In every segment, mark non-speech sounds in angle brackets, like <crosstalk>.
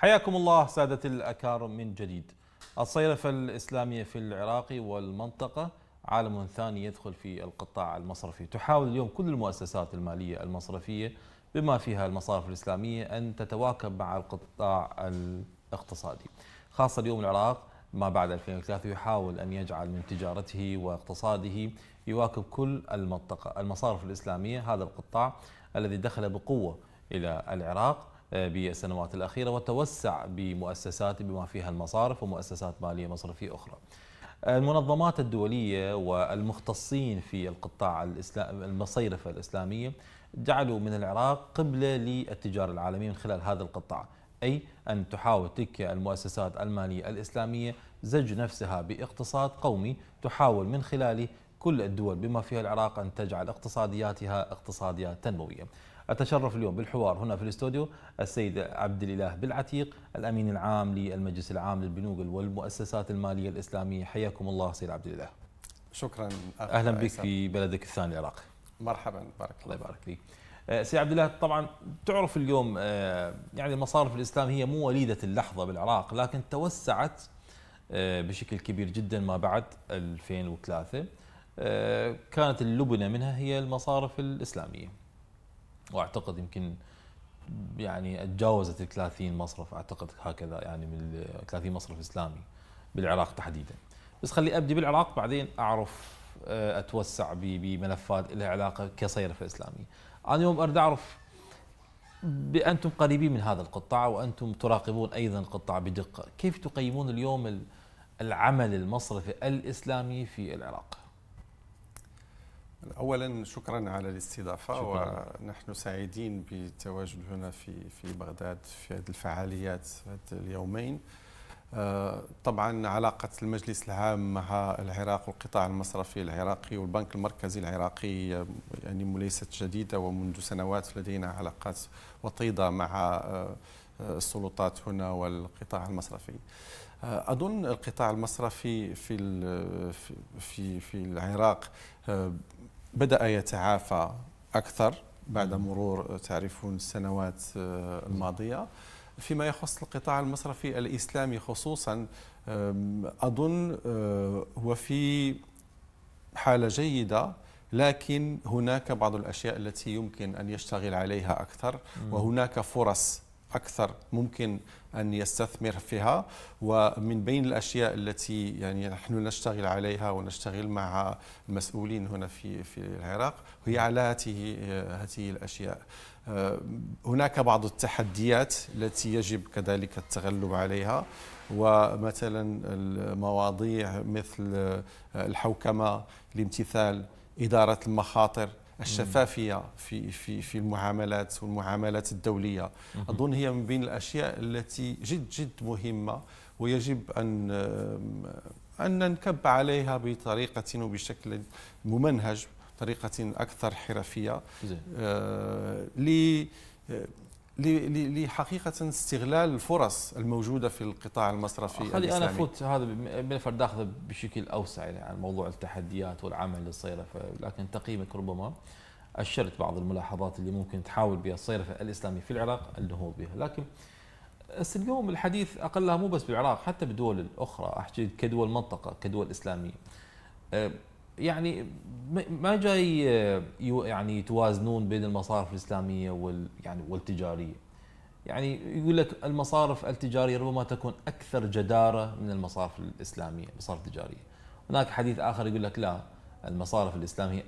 حياكم الله سادة الأكارم من جديد الصيرفة الإسلامية في العراق والمنطقة عالم ثاني يدخل في القطاع المصرفي تحاول اليوم كل المؤسسات المالية المصرفية بما فيها المصارف الإسلامية أن تتواكب مع القطاع الاقتصادي خاصة اليوم العراق ما بعد 2003 يحاول أن يجعل من تجارته واقتصاده يواكب كل المنطقة المصارف الإسلامية هذا القطاع الذي دخل بقوة إلى العراق بالسنوات الأخيرة والتوسع بمؤسسات بما فيها المصارف ومؤسسات مالية مصرفية أخرى المنظمات الدولية والمختصين في القطاع الإسلام المصيرفة الإسلامية جعلوا من العراق قبلة للتجارة العالمية من خلال هذا القطاع أي أن تحاول تلك المؤسسات المالية الإسلامية زج نفسها باقتصاد قومي تحاول من خلاله كل الدول بما فيها العراق أن تجعل اقتصادياتها اقتصاديات تنموية أتشرف اليوم بالحوار هنا في الاستوديو السيد عبد الإله بالعتيق الأمين العام للمجلس العام للبنوك والمؤسسات المالية الإسلامية حياكم الله سيد عبد الإله شكرا أهلا بك في بلدك الثاني العراق مرحبا بارك الله يبارك فيك أه، سي عبد الله طبعا تعرف اليوم أه، يعني المصارف الاسلاميه مو وليده اللحظه بالعراق لكن توسعت أه، بشكل كبير جدا ما بعد 2003 كانت اللبنه منها هي المصارف الاسلاميه واعتقد يمكن يعني تجاوزت ال 30 مصرف اعتقد هكذا يعني من 30 مصرف اسلامي بالعراق تحديدا. بس خلي ابدي بالعراق بعدين اعرف آه، اتوسع بملفات لها علاقه كصيرفه اسلاميه. انا يوم اريد اعرف بانتم قريبين من هذا القطاع وانتم تراقبون ايضا القطاع بدقه، كيف تقيمون اليوم العمل المصرفي الاسلامي في العراق؟ اولا شكرا على الاستضافه شكرا. ونحن سعيدين بالتواجد هنا في في بغداد في هذه الفعاليات هذه اليومين آه، طبعا علاقة المجلس العام مع العراق والقطاع المصرفي العراقي والبنك المركزي العراقي يعني ليست جديدة ومنذ سنوات لدينا علاقات وطيدة مع آه، السلطات هنا والقطاع المصرفي آه، أظن القطاع المصرفي في في في العراق بدأ يتعافى أكثر بعد مرور آه، تعرفون السنوات آه، الماضية فيما يخص القطاع المصرفي الإسلامي خصوصا أظن آه، هو في حالة جيدة لكن هناك بعض الأشياء التي يمكن أن يشتغل عليها أكثر وهناك فرص أكثر ممكن أن يستثمر فيها ومن بين الأشياء التي يعني نحن نشتغل عليها ونشتغل مع المسؤولين هنا في في العراق هي على هذه هذه الأشياء آه، هناك بعض التحديات التي يجب كذلك التغلب عليها ومثلا المواضيع مثل الحوكمة الامتثال إدارة المخاطر الشفافيه في في في المعاملات والمعاملات الدوليه اظن هي من بين الاشياء التي جد جد مهمه ويجب ان ان ننكب عليها بطريقه وبشكل ممنهج بطريقه اكثر حرفيه آه لحقيقة استغلال الفرص الموجودة في القطاع المصرفي خلي أنا فوت هذا بنفرد ناخذه بشكل أوسع يعني عن موضوع التحديات والعمل اللي لكن تقييمك ربما أشرت بعض الملاحظات اللي ممكن تحاول بها الصيرفة الإسلامي في العراق النهوض بها لكن اليوم الحديث أقلها مو بس بالعراق حتى بالدول الأخرى أحكي كدول منطقة كدول إسلامية أه، يعني ما جاي آه، يعني يتوازنون بين المصارف الاسلاميه وال يعني والتجاريه. يعني يقول لك المصارف التجاريه ربما تكون اكثر جداره من المصارف الاسلاميه، المصارف التجاريه. هناك حديث اخر يقول لك لا المصارف الاسلاميه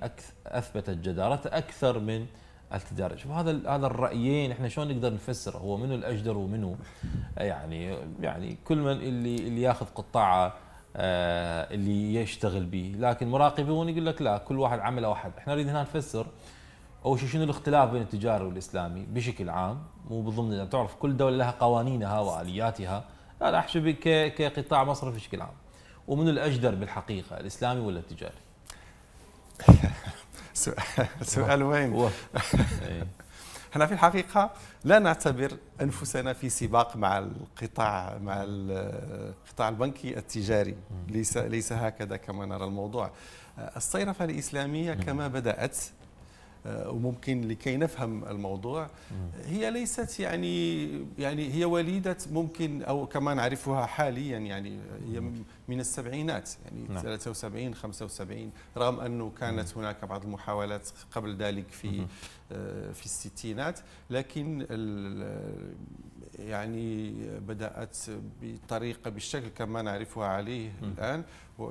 اثبتت جدارتها اكثر من التجارة شوف هذا هذا الرايين احنا شلون نقدر نفسره هو منو الاجدر ومنو يعني يعني كل من اللي اللي ياخذ قطاعه آه، اللي يشتغل به لكن مراقبون يقول لك لا كل واحد عمله واحد احنا نريد هنا نفسر اول شيء شنو الاختلاف بين التجاري والاسلامي بشكل عام مو بضمن تعرف كل دوله لها قوانينها والياتها لا احسب كقطاع مصرفي بشكل عام ومن الاجدر بالحقيقه الاسلامي ولا التجاري <laughs> سؤال وين <laughs> احنا في الحقيقه لا نعتبر انفسنا في سباق مع القطاع مع القطاع البنكي التجاري ليس ليس هكذا كما نرى الموضوع الصيرفه الاسلاميه كما بدات آه، وممكن لكي نفهم الموضوع هي ليست يعني يعني هي وليده ممكن او كما نعرفها حاليا يعني هي من السبعينات يعني نعم. 73 75 رغم انه كانت هناك بعض المحاولات قبل ذلك في آه، في الستينات لكن يعني بدات بطريقه بالشكل كما نعرفها عليه الان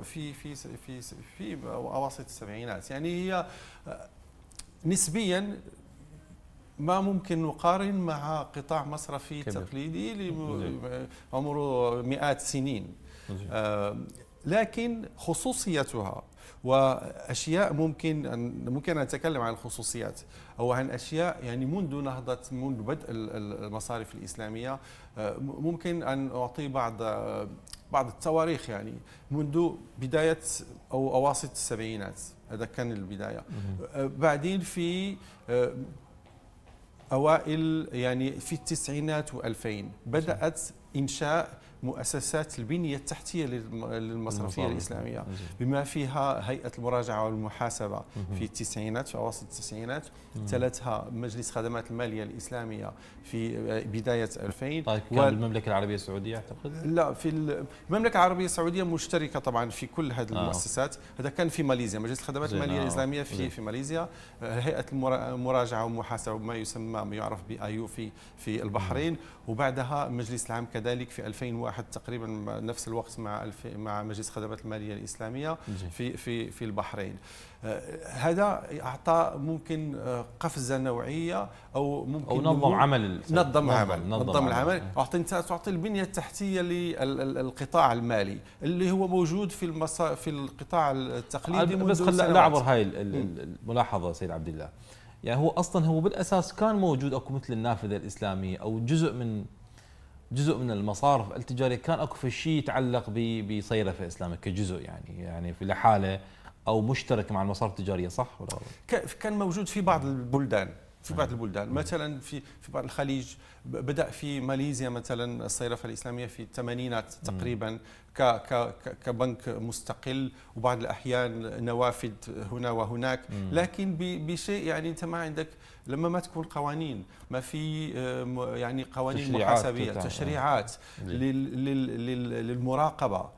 في في في في اواسط السبعينات يعني هي آه، نسبيا ما ممكن نقارن مع قطاع مصرفي كبير. تقليدي عمره مئات سنين آه، لكن خصوصيتها واشياء ممكن أن ممكن ان نتكلم عن الخصوصيات او عن اشياء يعني منذ نهضه منذ بدء المصارف الاسلاميه آه، ممكن ان اعطي بعض آه، بعض التواريخ يعني منذ بدايه او اواسط السبعينات هذا كان البداية أه، بعدين في أه، أوائل يعني في التسعينات و2000 بدأت إنشاء مؤسسات البنيه التحتيه للمصرفيه الاسلاميه نعم. بما فيها هيئه المراجعه والمحاسبه في التسعينات في اواسط التسعينات نعم. تلتها مجلس خدمات الماليه الاسلاميه في آه، بدايه 2000 طيب كان بالمملكة المملكه العربيه السعوديه اعتقد لا في المملكه العربيه السعوديه مشتركه طبعا في كل هذه آه. المؤسسات هذا كان في ماليزيا مجلس الخدمات الماليه آه. الاسلاميه في في ماليزيا هيئه المراجعه والمحاسبه ما يسمى ما يعرف بايو في في البحرين وبعدها المجلس العام كذلك في 2001 واحد تقريبا نفس الوقت مع مع مجلس خدمات الماليه الاسلاميه في في في البحرين آه، هذا اعطى ممكن آه، قفزه نوعيه او ممكن او نظم عمل نظم عمل نظم العمل اعطي تعطي البنيه التحتيه للقطاع المالي اللي هو موجود في المسا في القطاع التقليدي بس خلينا نعبر هاي الملاحظه سيد عبد الله يعني هو اصلا هو بالاساس كان موجود اكو مثل النافذه الاسلاميه او جزء من جزء من المصارف التجاريه كان اكو في شيء يتعلق بصيرفه اسلامك كجزء يعني يعني في لحاله او مشترك مع المصارف التجاريه صح ولا كان موجود في بعض نعم. البلدان في بعض نعم. البلدان نعم. مثلا في في بعض الخليج بدا في ماليزيا مثلا الصيرفه الاسلاميه في الثمانينات تقريبا ك ك كبنك مستقل وبعض الاحيان نوافذ هنا وهناك لكن بشيء يعني انت ما عندك لما ما تكون قوانين ما في آه، يعني قوانين تشريعات محاسبيه تشريعات آه. للمراقبه آه،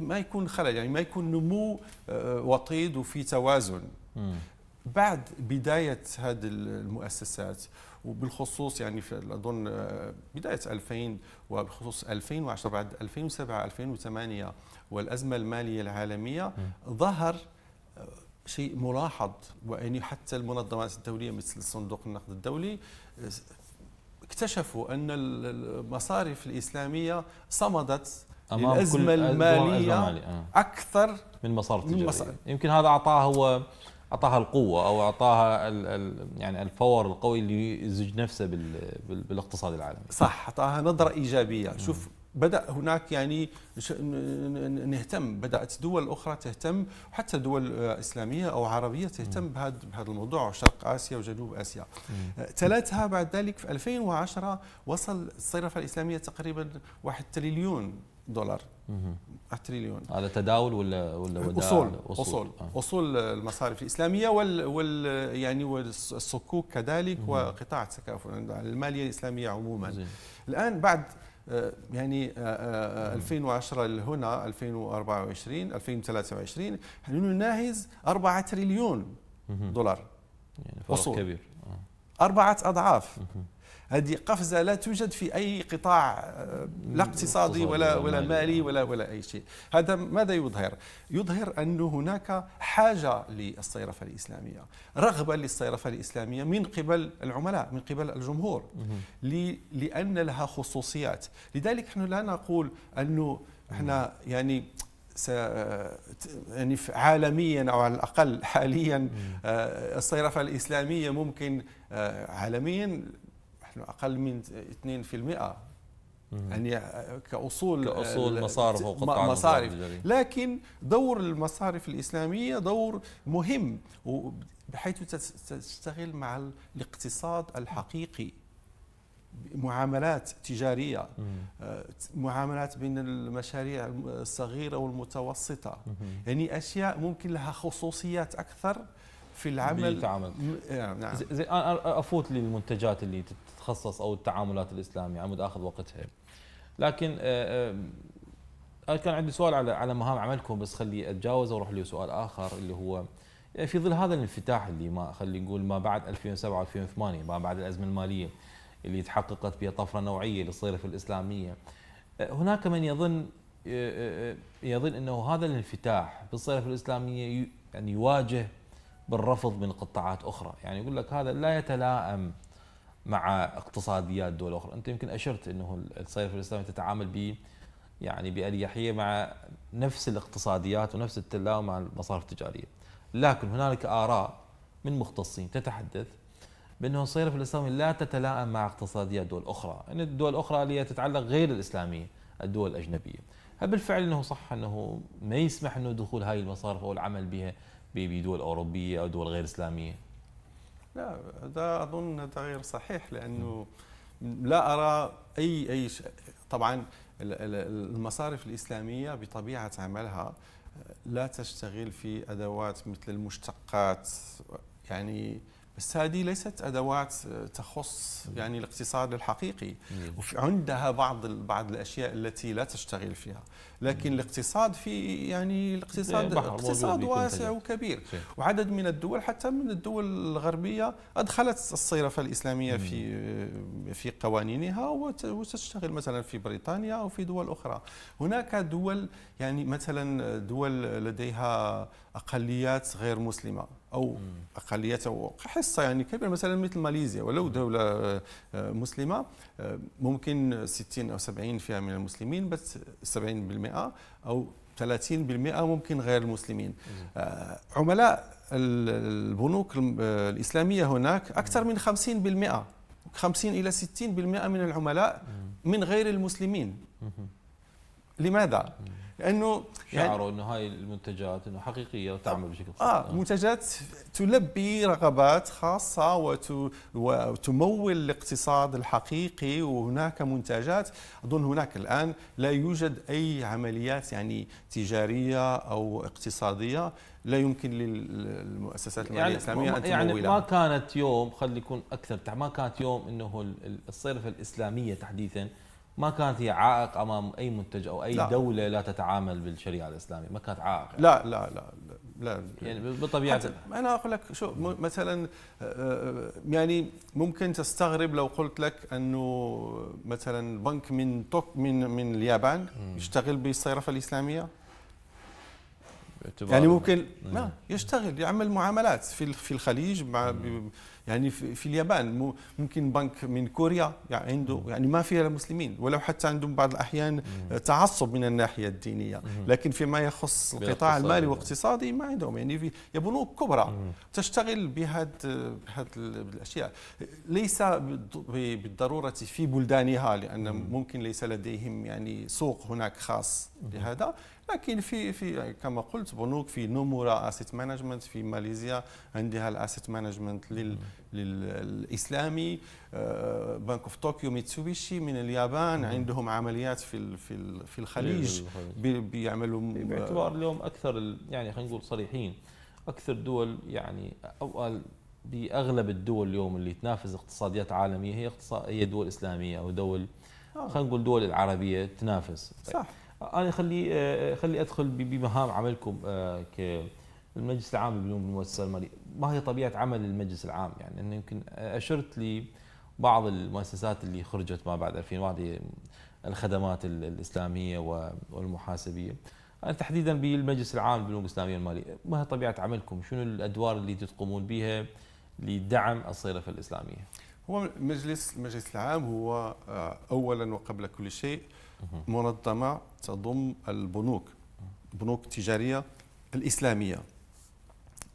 ما يكون خلل يعني ما يكون نمو وطيد وفي توازن بعد بدايه هذه المؤسسات وبالخصوص يعني في اظن بدايه 2000 وبخصوص 2010 بعد 2007 2008 والازمه الماليه العالميه ظهر شيء ملاحظ وأن حتى المنظمات الدولية مثل صندوق النقد الدولي اكتشفوا أن المصارف الإسلامية صمدت امام الازمه كل الماليه آه. اكثر من مصارف تجارية مصار. يمكن هذا اعطاها هو اعطاها القوه او اعطاها الـ الـ يعني الفور القوي اللي يزج نفسه بالاقتصاد العالمي صح اعطاها نظره ايجابيه شوف بدأ هناك يعني نهتم بدأت دول أخرى تهتم حتى دول آه، إسلامية أو عربية تهتم بهذا بهذا الموضوع وشرق آسيا وجنوب آسيا آه، تلاتها بعد ذلك في 2010 وصل الصرافة الإسلامية تقريبا واحد تريليون دولار تريليون هذا تداول ولا ولا اصول اصول آه. اصول, المصارف الاسلاميه وال, وال يعني والصكوك كذلك وقطاع التكافل يعني الماليه الاسلاميه عموما زي. الان بعد آه، يعني 2010 آه، آه، لهنا 2024 2023 يعني نحن نناهز 4 تريليون دولار يعني فرق أصول. كبير 4 اضعاف هذه قفزه لا توجد في اي قطاع آه، لا اقتصادي ولا ولا مالي نعم. ولا ولا اي شيء هذا ماذا يظهر يظهر ان هناك حاجه للصيرفه الاسلاميه رغبه للصيرفه الاسلاميه من قبل العملاء من قبل الجمهور لان لها خصوصيات لذلك نحن لا نقول انه احنا يعني يعني عالميا او على الاقل حاليا آه، الصيرفه الاسلاميه ممكن آه، عالميا نحن اقل من 2% يعني آه، كاصول آه، كاصول مصارف وقطاع مصارف لكن دور المصارف الاسلاميه دور مهم بحيث تشتغل مع الاقتصاد الحقيقي معاملات تجارية آه، معاملات بين المشاريع الصغيرة والمتوسطة يعني أشياء ممكن لها خصوصيات أكثر في العمل نعم. زي انا افوت للمنتجات اللي تتخصص او التعاملات الاسلاميه عمود اخذ وقتها لكن آه، آه، انا كان عندي سؤال على على مهام عملكم بس خلي اتجاوزه واروح لسؤال اخر اللي هو يعني في ظل هذا الانفتاح اللي ما خلي نقول ما بعد 2007 2008 ما بعد الازمه الماليه اللي تحققت بها طفره نوعيه للصيرفه الاسلاميه آه، هناك من يظن يظن انه هذا الانفتاح بالصيرفه الاسلاميه يعني يواجه بالرفض من قطاعات اخرى يعني يقول لك هذا لا يتلائم مع اقتصاديات دول اخرى انت يمكن اشرت انه الصيف الاسلامي تتعامل ب يعني باريحيه مع نفس الاقتصاديات ونفس التلاوه مع المصارف التجاريه لكن هنالك اراء من مختصين تتحدث بانه الصيف الاسلامي لا تتلائم مع اقتصاديات دول اخرى ان الدول الاخرى اللي تتعلق غير الاسلاميه الدول الاجنبيه هل بالفعل انه صح انه ما يسمح انه دخول هذه المصارف او العمل بها بدول اوروبيه او دول غير اسلاميه لا هذا اظن تغيير غير صحيح لانه لا ارى اي اي ش... طبعا المصارف الاسلاميه بطبيعه عملها آه، لا تشتغل في ادوات مثل المشتقات يعني بس هذه ليست ادوات آه، تخص يعني الاقتصاد الحقيقي وعندها بعض بعض الاشياء التي لا تشتغل فيها لكن الاقتصاد في يعني الاقتصاد إيه، اقتصاد واسع وكبير وعدد من الدول حتى من الدول الغربيه ادخلت الصيرفه الاسلاميه في آه، في قوانينها وتشتغل مثلا في بريطانيا او في دول اخرى هناك دول يعني مثلا دول لديها اقليات غير مسلمه او اقليات او حصه يعني كبيره مثلا مثل ماليزيا ولو دوله آه، آه، مسلمه آه، ممكن 60 او 70 فيها من المسلمين بس 70% او 30% ممكن غير المسلمين عملاء البنوك الاسلاميه هناك اكثر من 50% 50 الى 60% من العملاء من غير المسلمين لماذا؟ لانه شعروا يعني انه هاي المنتجات انه حقيقيه وتعمل بشكل صحيح اه منتجات تلبي رغبات خاصه وت وتمول الاقتصاد الحقيقي وهناك منتجات اظن هناك الان لا يوجد اي عمليات يعني تجاريه او اقتصاديه لا يمكن للمؤسسات الماليه يعني الاسلاميه ان يعني ما كانت يوم خلي يكون اكثر ما كانت يوم انه الصرف الاسلاميه تحديثا ما كانت هي عائق امام اي منتج او اي لا. دوله لا تتعامل بالشريعه الاسلاميه ما كانت عائق يعني. لا لا لا لا يعني بطبيعه انا اقول لك شو مثلا آه، آه، يعني ممكن تستغرب لو قلت لك انه مثلا بنك من توك من من اليابان يشتغل بالصرافه الاسلاميه يعني ممكن إيه. نعم. يشتغل يعمل معاملات في في الخليج مع يعني في اليابان ممكن بنك من كوريا يعني عنده يعني ما فيها مسلمين ولو حتى عندهم بعض الاحيان تعصب من الناحيه الدينيه لكن فيما يخص القطاع المالي يعني. والاقتصادي ما عندهم يعني في بنوك كبرى تشتغل بهذه الاشياء ليس بالضروره في بلدانها لان ممكن ليس لديهم يعني سوق هناك خاص لهذا لكن في في كما قلت بنوك في نمورا اسيت مانجمنت في ماليزيا عندها الاسيت مانجمنت للاسلامي بنك اوف طوكيو ميتسوبيشي من اليابان عندهم عمليات في في في الخليج بيعملوا آه، باعتبار اليوم اكثر يعني خلينا نقول صريحين اكثر دول يعني او باغلب الدول اليوم اللي تنافس اقتصاديات عالميه هي اقتصاد هي دول اسلاميه او دول آه. خلينا نقول دول العربيه تنافس صح انا خلي خلي ادخل بمهام عملكم آه، ك المجلس العام للبنوك المؤسسه الماليه، ما هي طبيعه عمل المجلس العام؟ يعني انه يمكن اشرت لبعض المؤسسات اللي خرجت ما بعد 2001 الخدمات الاسلاميه والمحاسبيه. انا تحديدا بالمجلس العام للبنوك الاسلاميه الماليه، ما هي طبيعه عملكم؟ شنو الادوار اللي تقومون بها لدعم الصرف الاسلاميه؟ هو مجلس المجلس العام هو آه، اولا وقبل كل شيء منظمة تضم البنوك بنوك تجارية الإسلامية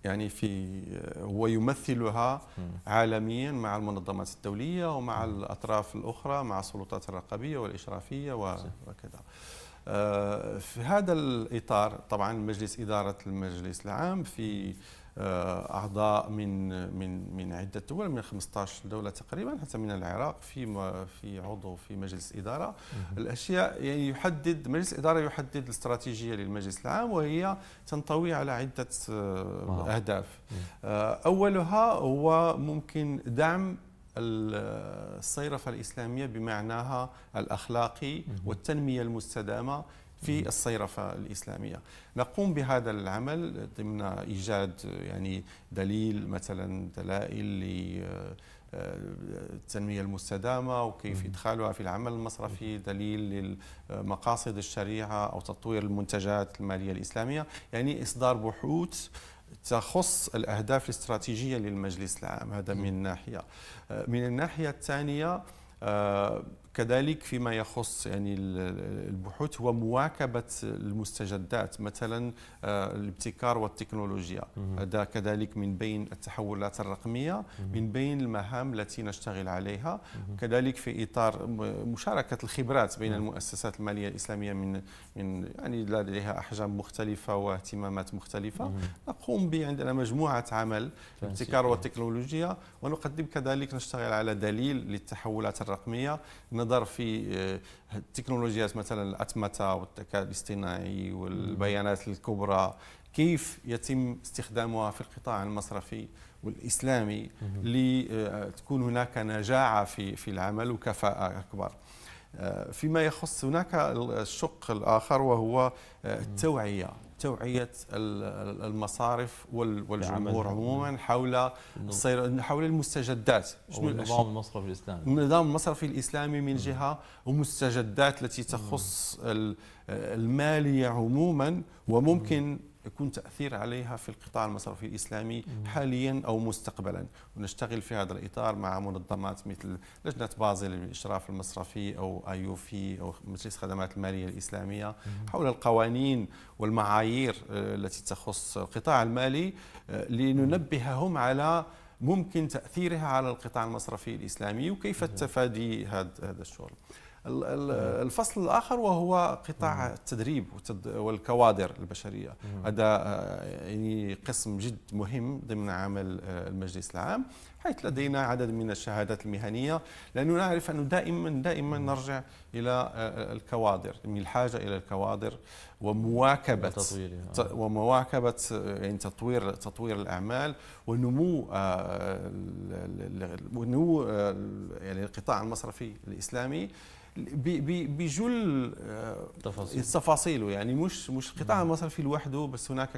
يعني في هو يمثلها عالميا مع المنظمات الدولية ومع الأطراف الأخرى مع السلطات الرقابية والإشرافية وكذا آه، في هذا الإطار طبعا مجلس إدارة المجلس العام في آه، اعضاء من من من عده دول من 15 دوله تقريبا حتى من العراق في في عضو في مجلس اداره الاشياء يعني يحدد مجلس الاداره يحدد الاستراتيجيه للمجلس العام وهي تنطوي على عده آه، اهداف آه، اولها هو ممكن دعم الصيرفة الإسلامية بمعناها الأخلاقي والتنمية المستدامة في الصيرفة الإسلامية نقوم بهذا العمل ضمن إيجاد يعني دليل مثلا دلائل آه، التنمية المستدامة وكيف إدخالها في العمل المصرفي دليل لمقاصد الشريعة أو تطوير المنتجات المالية الإسلامية يعني إصدار بحوث تخص الأهداف الاستراتيجية للمجلس العام هذا من ناحية آه، من الناحية الثانية آه، كذلك فيما يخص يعني البحوث هو مواكبه المستجدات مثلا آه، الابتكار والتكنولوجيا هذا كذلك من بين التحولات الرقميه من بين المهام التي نشتغل عليها كذلك في اطار مشاركه الخبرات بين نعم. المؤسسات الماليه الاسلاميه من من يعني لديها احجام مختلفه واهتمامات مختلفه نقوم بعندنا مجموعه عمل ابتكار والتكنولوجيا ونقدم كذلك نشتغل على دليل للتحولات الرقميه النظر في آه، التكنولوجيات مثلا الاتمته والذكاء الاصطناعي والبيانات الكبرى كيف يتم استخدامها في القطاع المصرفي والاسلامي لتكون آه، هناك نجاعه في في العمل وكفاءه اكبر آه، فيما يخص هناك الشق الاخر وهو التوعيه توعيه المصارف والجمهور عموما حول نعم. الصير حول المستجدات نظام المصرف الاسلامي نظام المصرفي الاسلامي من نعم. جهه ومستجدات التي تخص نعم. الماليه عموما وممكن يكون تأثير عليها في القطاع المصرفي الإسلامي حاليا أو مستقبلا ونشتغل في هذا الإطار مع منظمات مثل لجنة بازل للإشراف المصرفي أو أيوفي أو مجلس خدمات المالية الإسلامية حول القوانين والمعايير آه، التي تخص القطاع المالي آه، لننبههم على ممكن تأثيرها على القطاع المصرفي الإسلامي وكيف التفادي هذا الشغل الفصل الاخر وهو قطاع التدريب والكوادر البشريه هذا آه، يعني قسم جد مهم ضمن عمل آه، المجلس العام حيث لدينا عدد من الشهادات المهنيه لانه نعرف انه دائما دائما نرجع الى آه، الكوادر من الحاجه الى الكوادر ومواكبه ومواكبه يعني تطوير تطوير الاعمال ونمو ونمو يعني القطاع المصرفي الاسلامي بجل تفاصيل. آه، تفاصيله يعني مش مش القطاع المصرفي لوحده بس هناك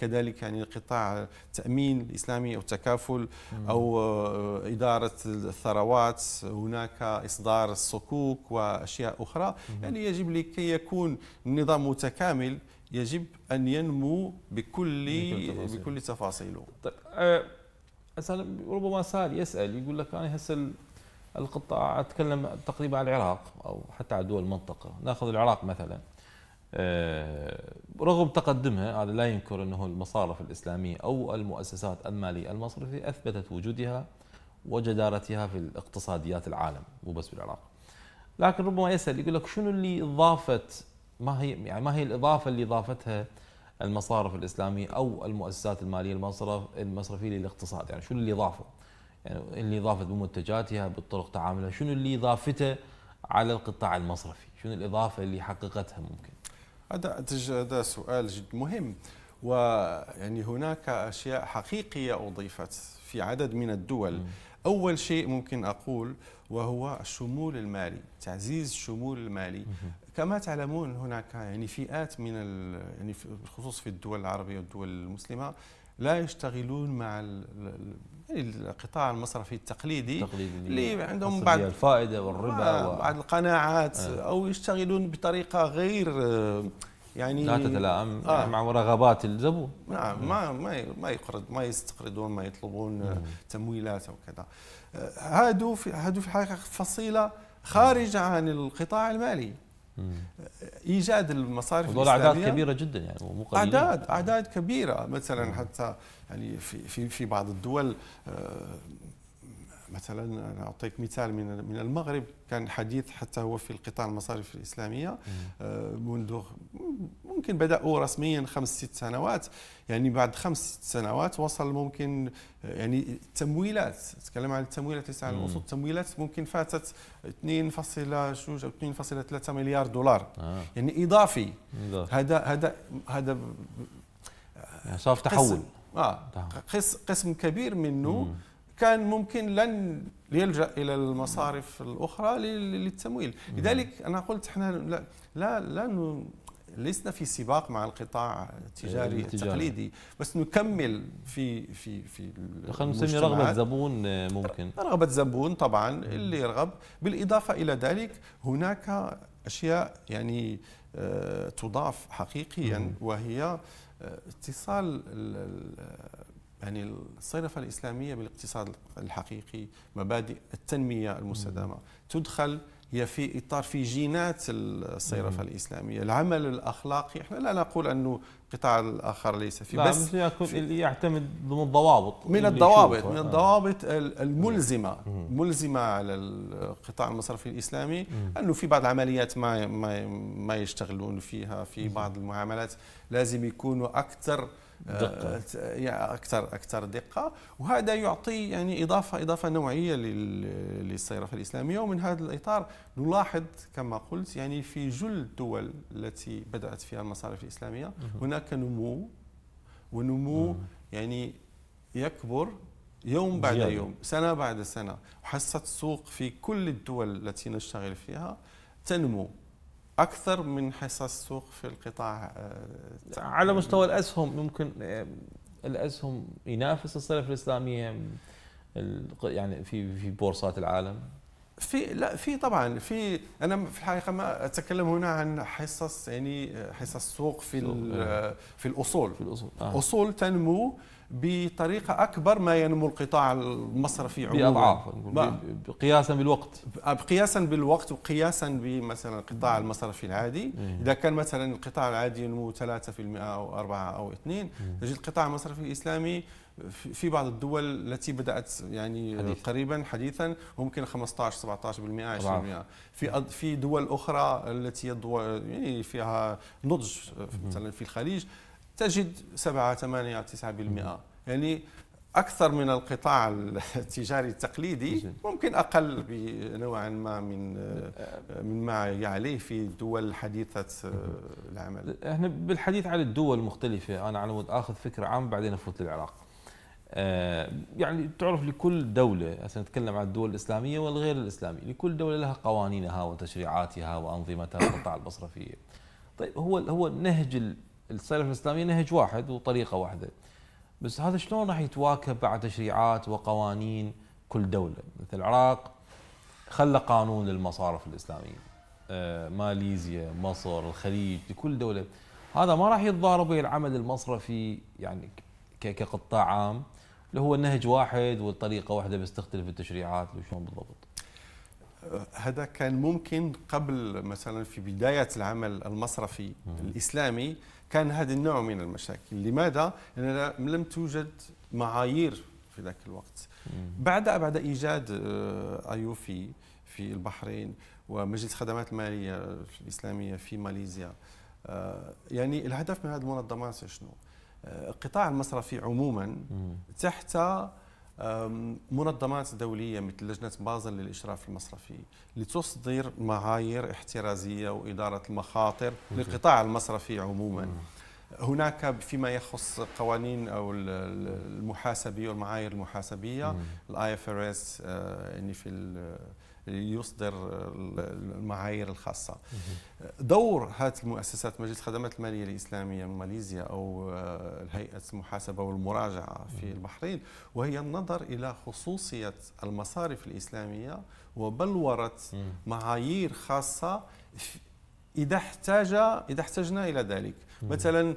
كذلك يعني قطاع التامين الاسلامي او التكافل او آه، اداره الثروات هناك اصدار الصكوك واشياء اخرى يعني يجب لكي يكون النظام متكامل يجب ان ينمو بكل بكل تفاصيله طيب أه ربما سال يسال يقول لك انا هسه القطاع اتكلم تقريبا على العراق او حتى على دول المنطقه ناخذ العراق مثلا آه، رغم تقدمها هذا لا ينكر انه المصارف الاسلاميه او المؤسسات الماليه المصرفيه اثبتت وجودها وجدارتها في الاقتصاديات العالم مو بس بالعراق. لكن ربما يسال يقول لك شنو اللي ضافت ما هي يعني ما هي الاضافه اللي ضافتها المصارف الاسلاميه او المؤسسات الماليه المصرف المصرفيه للاقتصاد يعني شنو اللي ضافوا؟ يعني اللي ضافت بمنتجاتها بطرق تعاملها شنو اللي اضافته على القطاع المصرفي شنو الاضافه اللي حققتها ممكن هذا هذا سؤال جد مهم ويعني هناك اشياء حقيقيه اضيفت في عدد من الدول م. اول شيء ممكن اقول وهو الشمول المالي تعزيز الشمول المالي م. كما تعلمون هناك يعني فئات من يعني بالخصوص في الدول العربيه والدول المسلمه لا يشتغلون مع يعني القطاع المصرفي التقليدي اللي عندهم بعض الفائده والربا آه، بعض القناعات آه. او يشتغلون بطريقه غير آه، يعني لا تتلائم آه. يعني مع رغبات الزبون نعم ما ما ما يقرض ما يستقرضون ما يطلبون تمويلات او كذا هادو في هادو في الحقيقه فصيله خارجه عن القطاع المالي إيه، ايجاد المصارف دول اعداد كبيره جدا يعني مو اعداد آه. اعداد كبيره مثلا حتى يعني في في في بعض الدول آه، مثلا انا اعطيك مثال من من المغرب كان حديث حتى هو في القطاع المصارف الاسلاميه آه، منذ يمكن بداوا رسميا خمس ست سنوات يعني بعد خمس ست سنوات وصل ممكن يعني التمويلات تكلم عن التمويلات ليس عن الاصول التمويلات ممكن فاتت 2.2 او 2.3 مليار دولار آه. يعني اضافي هذا هذا هذا يعني صار تحول اه قسم كبير منه مم. كان ممكن لن يلجا الى المصارف الاخرى للتمويل لذلك انا قلت احنا لا لا, لا لسنا في سباق مع القطاع التجاري التقليدي بس نكمل في في في خلينا نسمي رغبه زبون آه، ممكن رغبه زبون طبعا اللي يرغب بالاضافه الى ذلك هناك اشياء يعني آه، تضاف حقيقيا وهي آه، اتصال يعني الصرفه الإسلامية بالاقتصاد الحقيقي مبادئ التنمية المستدامة تدخل هي في اطار في جينات الصيرفه الاسلاميه، العمل الاخلاقي احنا لا نقول انه القطاع الاخر ليس في لا بس يكون يعتمد ضمن الضوابط من الضوابط من آه. الضوابط الملزمه ملزمه على القطاع المصرفي الاسلامي مم. انه في بعض العمليات ما ما ما يشتغلون فيها في بعض المعاملات لازم يكونوا اكثر دقة. يعني اكثر اكثر دقه وهذا يعطي يعني اضافه اضافه نوعيه للصيرفه الاسلاميه ومن هذا الاطار نلاحظ كما قلت يعني في جل الدول التي بدات فيها المصارف الاسلاميه هناك نمو ونمو يعني يكبر يوم بعد زيادة. يوم سنه بعد سنه وحصه السوق في كل الدول التي نشتغل فيها تنمو اكثر من حصة السوق في القطاع آه، على مستوى الاسهم ممكن آه، الاسهم ينافس الصرف الاسلاميه يعني في في بورصات العالم في لا في طبعا في انا في الحقيقه ما اتكلم هنا عن حصص يعني آه، حصص السوق في في الاصول في الاصول آه. اصول تنمو بطريقه اكبر ما ينمو القطاع المصرفي عموما باضعاف قياسا بالوقت قياسا بالوقت وقياسا بمثلا القطاع المصرفي العادي إيه. اذا كان مثلا القطاع العادي ينمو 3% او 4 او 2 إيه. تجد القطاع المصرفي الاسلامي في بعض الدول التي بدات يعني حديث. قريبا حديثا ممكن 15 17% 20% في في دول اخرى التي يعني فيها نضج مثلا في الخليج تجد 7 8 9% يعني اكثر من القطاع التجاري التقليدي ممكن اقل بنوعا ما من مما عليه في دول حديثه آه، العمل. احنا بالحديث عن الدول المختلفه انا على مود اخذ فكره عامه بعدين افوت للعراق. آه، يعني تعرف لكل دولة مثلا نتكلم عن الدول الإسلامية والغير الإسلامية لكل دولة لها قوانينها وتشريعاتها وأنظمتها وقطاع المصرفية طيب هو هو نهج السلف الاسلامي نهج واحد وطريقه واحده بس هذا شلون راح يتواكب مع تشريعات وقوانين كل دوله مثل العراق خلى قانون للمصارف الاسلاميه آه، ماليزيا مصر الخليج لكل دوله هذا ما راح يتضارب ويا العمل المصرفي يعني كقطاع عام اللي هو النهج واحد والطريقه واحده بس تختلف التشريعات وشلون بالضبط هذا كان ممكن قبل مثلا في بداية العمل المصرفي الإسلامي كان هذا النوع من المشاكل لماذا؟ لأن لم توجد معايير في ذاك الوقت بعد بعد إيجاد آه، أيوفي في البحرين ومجلس خدمات المالية الإسلامية في ماليزيا آه، يعني الهدف من هذه المنظمات شنو؟ آه، القطاع المصرفي عموما تحت منظمات دولية مثل لجنة بازل للإشراف المصرفي لتصدر معايير احترازية وإدارة المخاطر للقطاع المصرفي عموما هناك فيما يخص قوانين او المحاسبيه والمعايير المحاسبيه الاي اف ار اس يعني في يصدر المعايير الخاصه دور هذه المؤسسات مجلس الخدمات الماليه الاسلاميه من ماليزيا او آه، هيئه المحاسبه والمراجعه في البحرين وهي النظر الى خصوصيه المصارف الاسلاميه وبلوره معايير خاصه اذا احتاج اذا احتجنا الى ذلك مثلا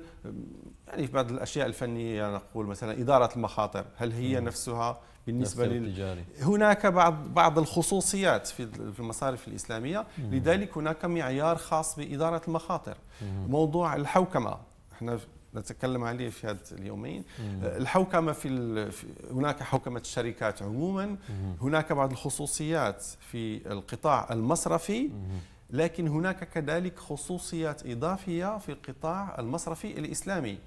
يعني في بعض الاشياء الفنيه نقول مثلا اداره المخاطر هل هي نفسها بالنسبه لل... هناك بعض بعض الخصوصيات في المصارف الاسلاميه مم. لذلك هناك معيار خاص باداره المخاطر مم. موضوع الحوكمه احنا نتكلم عليه في هذا اليومين مم. الحوكمه في, ال... في هناك حوكمه الشركات عموما مم. هناك بعض الخصوصيات في القطاع المصرفي مم. لكن هناك كذلك خصوصيات إضافية في القطاع المصرفي الإسلامي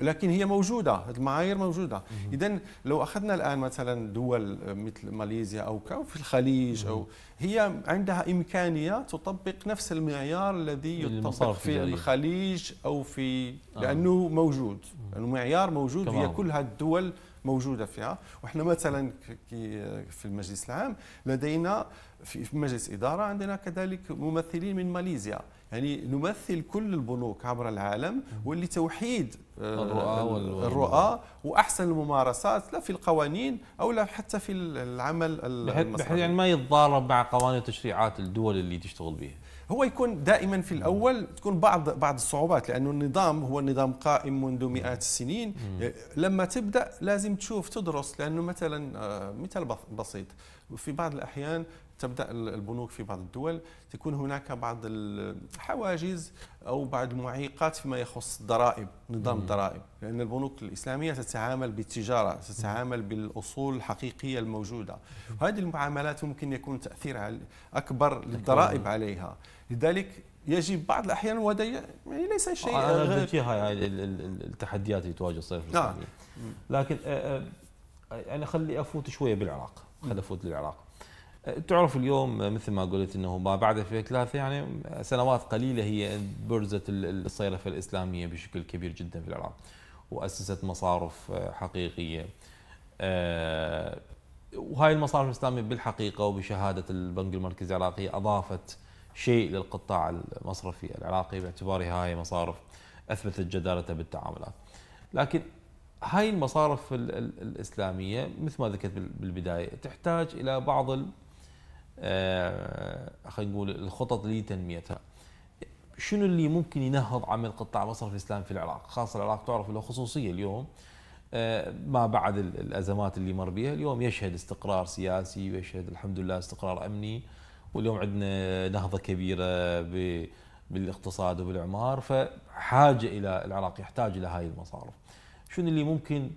لكن هي موجودة المعايير موجودة إذا لو أخذنا الآن مثلا دول مثل ماليزيا أو في الخليج أو هي عندها إمكانية تطبق نفس المعيار الذي يطبق في الخليج أو في آه. لأنه موجود المعيار موجود هي كلها الدول موجوده فيها وحنا مثلا في المجلس العام لدينا في مجلس اداره عندنا كذلك ممثلين من ماليزيا يعني نمثل كل البنوك عبر العالم واللي توحيد آه، الرؤى واحسن الممارسات لا في القوانين او لا حتى في العمل بحيث يعني ما يتضارب مع قوانين وتشريعات الدول اللي تشتغل بها هو يكون دائما في الاول تكون بعض بعض الصعوبات لانه النظام هو نظام قائم منذ مئات السنين لما تبدا لازم تشوف تدرس لانه مثلا آه، مثال بسيط في بعض الاحيان تبدا البنوك في بعض الدول تكون هناك بعض الحواجز او بعض المعيقات فيما يخص الضرائب نظام الضرائب لان البنوك الاسلاميه تتعامل بالتجاره تتعامل بالاصول الحقيقيه الموجوده وهذه المعاملات ممكن يكون تاثيرها اكبر للضرائب عليها لذلك يجب بعض الاحيان وهذا يعني ليس شيء انا فيها هاي التحديات اللي تواجه الصين نعم لكن آه، آه، انا خلي افوت شويه بالعراق خلي افوت للعراق آه، تعرف اليوم مثل ما قلت انه ما بعد 2003 يعني سنوات قليله هي برزت الصيرفه الاسلاميه بشكل كبير جدا في العراق واسست مصارف حقيقيه وهاي المصارف الاسلاميه بالحقيقه وبشهاده البنك المركزي العراقي اضافت شيء للقطاع المصرفي العراقي باعتبارها هاي مصارف اثبتت جدارتها بالتعاملات. لكن هاي المصارف الاسلاميه مثل ما ذكرت بالبدايه تحتاج الى بعض آه، خلينا نقول الخطط لتنميتها. شنو اللي ممكن ينهض عمل قطاع مصرف الاسلام في العراق؟ خاصه العراق تعرف له خصوصيه اليوم آه، ما بعد الازمات اللي مر بها، اليوم يشهد استقرار سياسي ويشهد الحمد لله استقرار امني. واليوم عندنا نهضه كبيره بالاقتصاد وبالاعمار فحاجه الى العراق يحتاج الى هذه المصارف. شنو اللي ممكن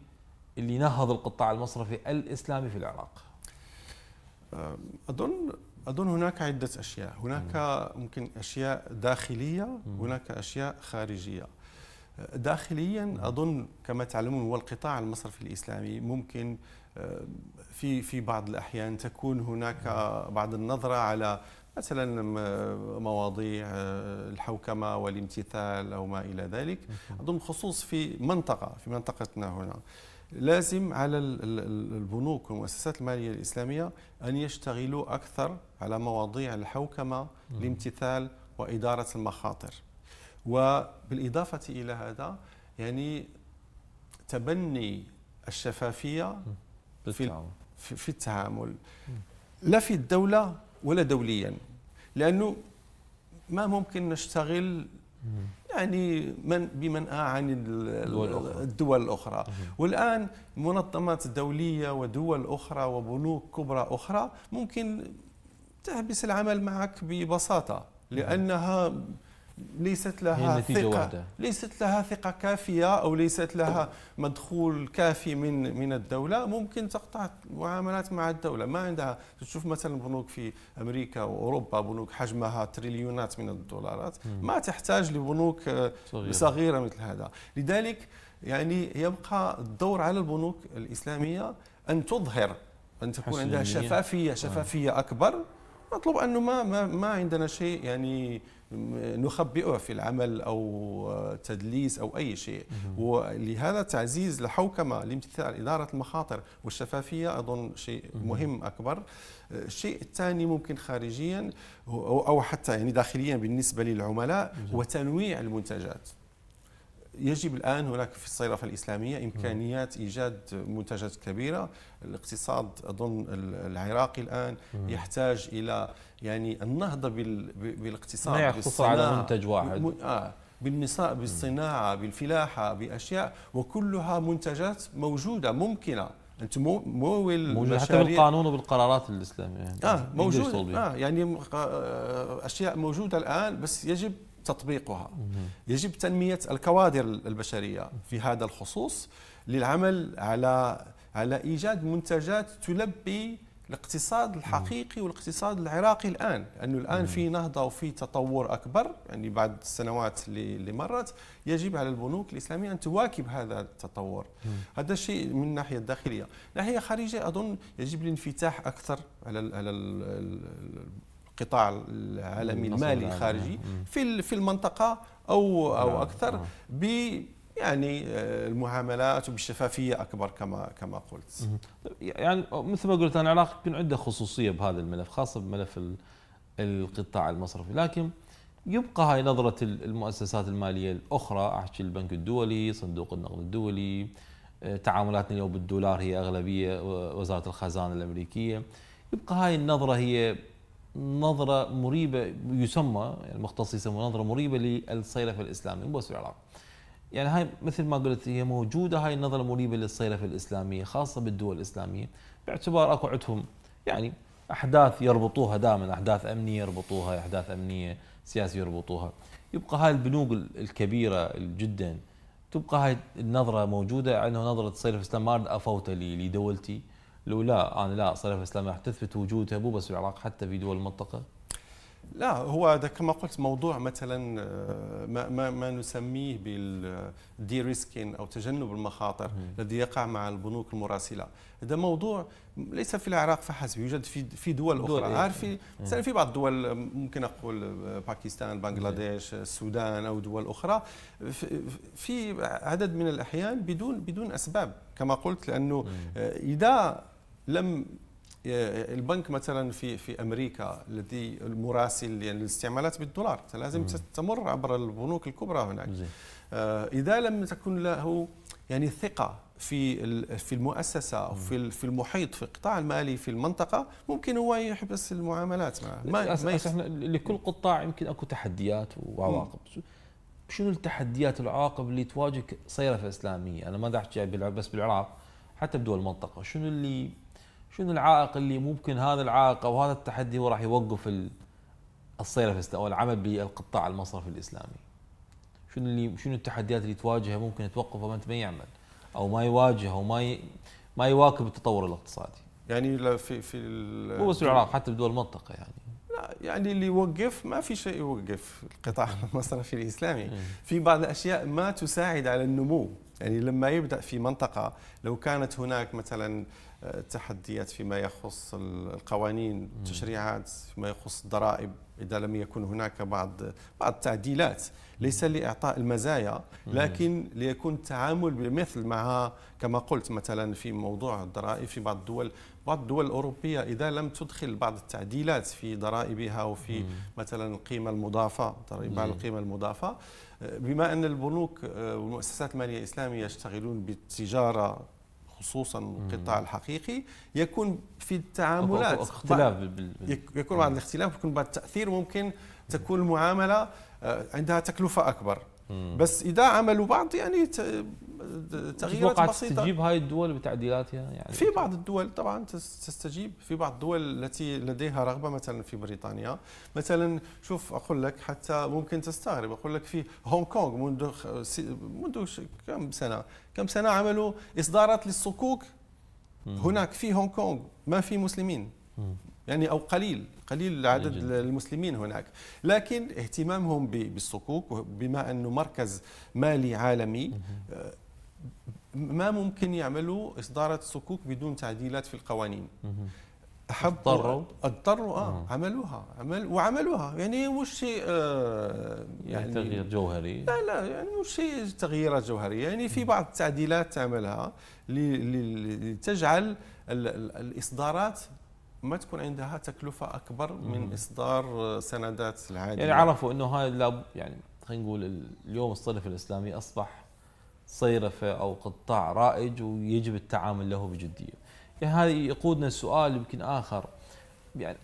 اللي نهض القطاع المصرفي الاسلامي في العراق؟ آه، اظن اظن هناك عده اشياء، هناك ممكن اشياء داخليه، هناك اشياء خارجيه. داخليا اظن كما تعلمون هو القطاع المصرفي الاسلامي ممكن آه، في في بعض الاحيان تكون هناك بعض النظره على مثلا مواضيع الحوكمه والامتثال او ما الى ذلك اظن خصوص في منطقه في منطقتنا هنا لازم على البنوك والمؤسسات الماليه الاسلاميه ان يشتغلوا اكثر على مواضيع الحوكمه الامتثال واداره المخاطر وبالاضافه الى هذا يعني تبني الشفافيه في في التعامل لا في الدولة ولا دوليا لأنه ما ممكن نشتغل يعني من بمنأى عن الدول الأخرى والآن منظمات دولية ودول أخرى وبنوك كبرى أخرى ممكن تحبس العمل معك ببساطة لأنها ليست لها ثقة واحدة. ليست لها ثقة كافية أو ليست لها مدخول كافي من من الدولة ممكن تقطع معاملات مع الدولة ما عندها تشوف مثلا بنوك في أمريكا وأوروبا بنوك حجمها تريليونات من الدولارات ما تحتاج لبنوك آه، صغيرة, صغيرة مثل هذا لذلك يعني يبقى الدور على البنوك الإسلامية أن تظهر أن تكون عندها شفافية شفافية أكبر نطلب أنه ما ما, ما عندنا شيء يعني نخبئه في العمل او تدليس او اي شيء ولهذا تعزيز الحوكمه لامتثال اداره المخاطر والشفافيه اظن شيء مهم اكبر الشيء الثاني ممكن خارجيا او حتى يعني داخليا بالنسبه للعملاء هو تنويع المنتجات يجب الان هناك في الصرافه الاسلاميه امكانيات ايجاد منتجات كبيره الاقتصاد اظن العراقي الان يحتاج الى يعني النهضه بالاقتصاد لا يقتصر على منتج واحد آه بالنساء بالصناعه بالفلاحه باشياء وكلها منتجات موجوده ممكنه انت مو مو حتى بالقانون وبالقرارات الاسلاميه آه، آه، يعني اه موجود اه يعني اشياء موجوده الان بس يجب تطبيقها يجب تنمية الكوادر البشرية في هذا الخصوص للعمل على على إيجاد منتجات تلبي الاقتصاد الحقيقي والاقتصاد العراقي الان لانه الان في نهضه وفي تطور اكبر يعني بعد السنوات اللي مرت يجب على البنوك الاسلاميه ان تواكب هذا التطور هذا الشيء من الناحيه الداخليه الناحيه الخارجيه اظن يجب الانفتاح اكثر على على القطاع العالمي المالي الخارجي في في المنطقه او او نعم، اكثر نعم. ب يعني آه، المعاملات وبالشفافيه اكبر كما كما قلت يعني مثل ما قلت انا علاقه يكون عنده خصوصيه بهذا الملف خاصه بملف القطاع المصرفي لكن يبقى هاي نظرة المؤسسات المالية الأخرى أحكي البنك الدولي صندوق النقد الدولي آه، تعاملاتنا اليوم بالدولار هي أغلبية وزارة الخزانة الأمريكية يبقى هاي النظرة هي نظرة مريبة يسمى يعني المختص يسمى نظرة مريبة للصيرفة الإسلامية بس العراق يعني هاي مثل ما قلت هي موجودة هاي النظرة المريبة للصيرفة الإسلامية خاصة بالدول الإسلامية باعتبار أكو عندهم يعني أحداث يربطوها دائما أحداث أمنية يربطوها أحداث أمنية سياسية يربطوها يبقى هاي البنوك الكبيرة جدا تبقى هاي النظرة موجودة أنه نظرة الصيرفة الإسلامية ما أريد أفوتها لدولتي لو لا لا صرف الصلافة راح تثبت وجودها مو بس في العراق حتى في دول المنطقة؟ لا هو هذا كما قلت موضوع مثلا آه، ما, ما, ما نسميه بالدي ريسكين او تجنب المخاطر الذي يقع مع البنوك المراسله هذا موضوع ليس في العراق فحسب يوجد في في دول, دول اخرى إيه؟ مثلا في بعض الدول آه، ممكن اقول آه، باكستان بنغلاديش السودان او دول اخرى في عدد من الاحيان بدون بدون اسباب كما قلت لانه اذا لم البنك مثلا في في امريكا الذي المراسل يعني الاستعمالات بالدولار لازم تمر عبر البنوك الكبرى هناك آه، اذا لم تكن له يعني ثقه في في المؤسسه او في في المحيط في القطاع المالي في المنطقه ممكن هو يحبس المعاملات معه ما, ما احنا لكل قطاع يمكن اكو تحديات وعواقب شنو التحديات والعواقب اللي تواجهك صيرفه اسلاميه انا ما دا احكي بس بالعراق حتى بدول المنطقه شنو اللي شنو العائق اللي ممكن هذا العائق او هذا التحدي هو راح يوقف الصيرفست او العمل بالقطاع المصرفي الاسلامي؟ شنو اللي شنو التحديات اللي تواجهه ممكن توقفه ما ما يعمل او ما يواجه او ما ي... ما يواكب التطور الاقتصادي؟ يعني في في مو بس العراق حتى بدول المنطقه يعني لا يعني اللي يوقف ما في شيء يوقف القطاع <laughs> المصرفي الاسلامي في بعض الاشياء ما تساعد على النمو يعني لما يبدا في منطقه لو كانت هناك مثلا التحديات فيما يخص القوانين التشريعات فيما يخص الضرائب اذا لم يكن هناك بعض بعض التعديلات ليس لاعطاء المزايا لكن ليكون التعامل بمثل مع كما قلت مثلا في موضوع الضرائب في بعض الدول بعض الدول الاوروبيه اذا لم تدخل بعض التعديلات في ضرائبها وفي مثلا القيمه المضافه ضريبه على القيمه المضافه بما ان البنوك والمؤسسات الماليه الاسلاميه يشتغلون بالتجاره خصوصا القطاع الحقيقي يكون في التعاملات اختلاف يكون بعض الاختلاف يكون بعض التاثير ممكن تكون المعامله آه، عندها تكلفه اكبر مم. بس اذا عملوا بعض يعني تغييرات بسيطه تستجيب هاي الدول بتعديلاتها يعني في بعض الدول طبعا تستجيب في بعض الدول التي لديها رغبه مثلا في بريطانيا مثلا شوف اقول لك حتى ممكن تستغرب اقول لك في هونغ كونغ منذ منذ كم سنه كم سنه عملوا اصدارات للصكوك هناك في هونغ كونغ ما في مسلمين يعني او قليل قليل عدد المسلمين هناك لكن اهتمامهم بالصكوك بما أنه مركز مالي عالمي آه، ما ممكن يعملوا إصدارة صكوك بدون تعديلات في القوانين حب اضطروا اضطروا اه عملوها عمل وعملوها يعني مش شيء آه يعني, يعني تغيير جوهري لا لا يعني مش شيء تغييرات جوهريه يعني في بعض التعديلات تعملها لتجعل الاصدارات ما تكون عندها تكلفه اكبر من اصدار سندات العاديه يعني عرفوا انه هاي لا يعني خلينا نقول اليوم الصرف الاسلامي اصبح صيرفه او قطاع رائج ويجب التعامل له بجديه. يعني هذا يقودنا لسؤال يمكن اخر يعني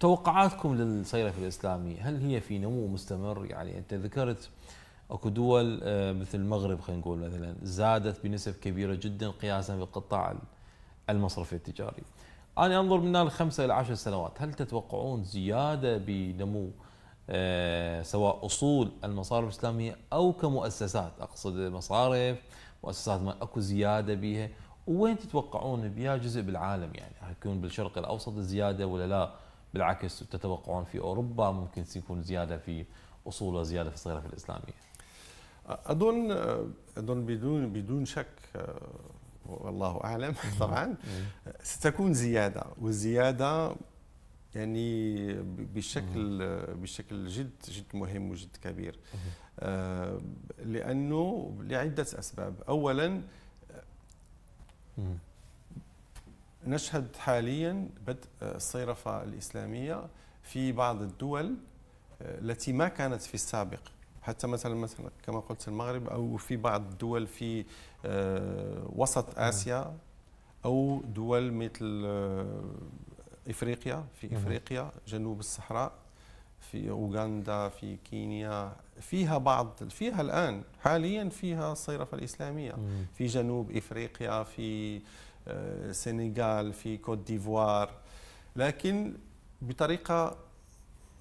توقعاتكم للصيرفه الاسلامي هل هي في نمو مستمر؟ يعني انت ذكرت اكو دول آه، مثل المغرب خلينا نقول مثلا زادت بنسب كبيره جدا قياسا بالقطاع المصرفي التجاري. أنا أنظر من الخمسة إلى عشر سنوات هل تتوقعون زيادة بنمو آه، سواء أصول المصارف الإسلامية أو كمؤسسات أقصد مصارف مؤسسات ما أكو زيادة بها وين تتوقعون بها جزء بالعالم يعني يكون بالشرق الأوسط زيادة ولا لا بالعكس تتوقعون في أوروبا ممكن يكون زيادة في أصول وزيادة في الصغيرة في الإسلامية أظن أظن بدون بدون شك آه، والله اعلم طبعا ستكون زياده والزياده يعني بشكل بشكل جد جد مهم وجد كبير آه، لانه لعده اسباب اولا نشهد حاليا بدء الصيرفه الاسلاميه في بعض الدول آه، التي ما كانت في السابق حتى مثلا مثلا كما قلت المغرب او في بعض الدول في آه، وسط نعم. اسيا او دول مثل آه، افريقيا في نعم. افريقيا جنوب الصحراء في اوغندا في كينيا فيها بعض فيها الان حاليا فيها الصيرفه الاسلاميه في جنوب افريقيا في السنغال آه، في كوت ديفوار لكن بطريقه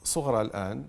صغرى الان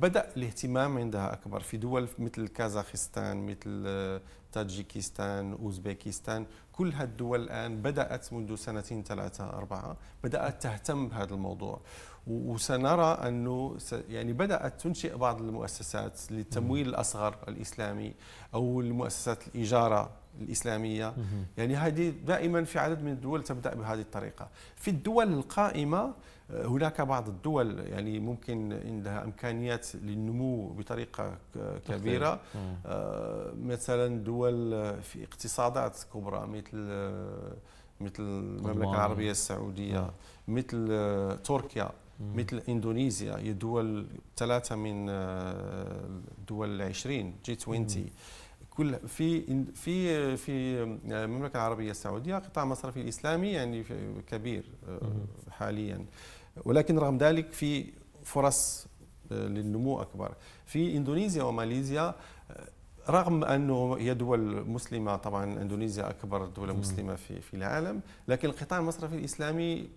بدا الاهتمام عندها اكبر في دول مثل كازاخستان مثل آه، تاجيكستان اوزبكستان كل هذه الدول الان بدات منذ سنتين ثلاثه اربعه بدات تهتم بهذا الموضوع وسنرى انه يعني بدات تنشئ بعض المؤسسات للتمويل الاصغر الاسلامي او المؤسسات الاجاره الاسلاميه يعني هذه دائما في عدد من الدول تبدا بهذه الطريقه في الدول القائمه آه، هناك بعض الدول يعني ممكن عندها امكانيات للنمو بطريقه كبيره آه، مثلا دول في اقتصادات كبرى مثل آه، مثل المملكه العربيه السعوديه مثل تركيا مثل اندونيسيا هي دول ثلاثه من الدول آه، العشرين جي 20 كل في في في آه، المملكه العربيه السعوديه قطاع مصرفي الاسلامي يعني كبير آه، حاليا ولكن رغم ذلك في فرص للنمو اكبر في اندونيسيا وماليزيا رغم انه هي دول مسلمه طبعا اندونيسيا اكبر دوله مسلمه في في العالم لكن القطاع المصرفي الاسلامي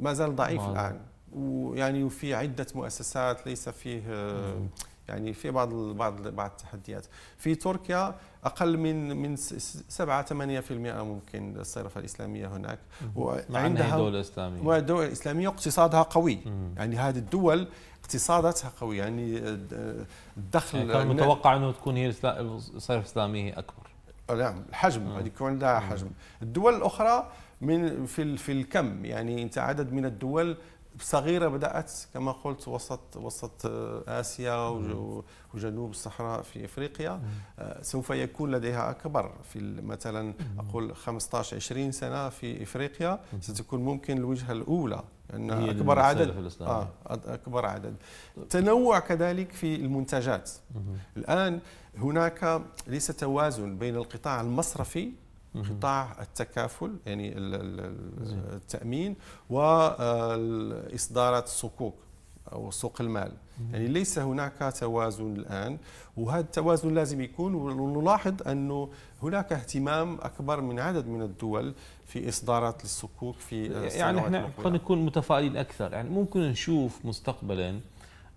ما زال ضعيف الان ويعني وفي عده مؤسسات ليس فيه آه، يعني في بعض بعض بعض التحديات في تركيا اقل من من 7 8% ممكن الصرف الاسلاميه هناك وعندها دوله اسلاميه ودوله اسلاميه واقتصادها قوي مم. يعني هذه الدول اقتصاداتها قوي يعني آه، الدخل يعني كان متوقع انه تكون هي الصرف الاسلامي اكبر آه، نعم الحجم يكون لها حجم الدول الاخرى من في في الكم يعني انت عدد من الدول صغيره بدات كما قلت وسط وسط آه، اسيا وجنوب الصحراء في افريقيا آه، سوف يكون لديها اكبر في مثلا اقول 15 20 سنه في افريقيا ستكون ممكن الوجهه الاولى ان اكبر عدد آه اكبر عدد تنوع كذلك في المنتجات الان هناك ليس توازن بين القطاع المصرفي قطاع التكافل يعني التامين واصدارات الصكوك او سوق المال يعني ليس هناك توازن الان وهذا التوازن لازم يكون ونلاحظ انه هناك اهتمام اكبر من عدد من الدول في اصدارات للصكوك في يعني احنا خلينا نكون متفائلين اكثر يعني ممكن نشوف مستقبلا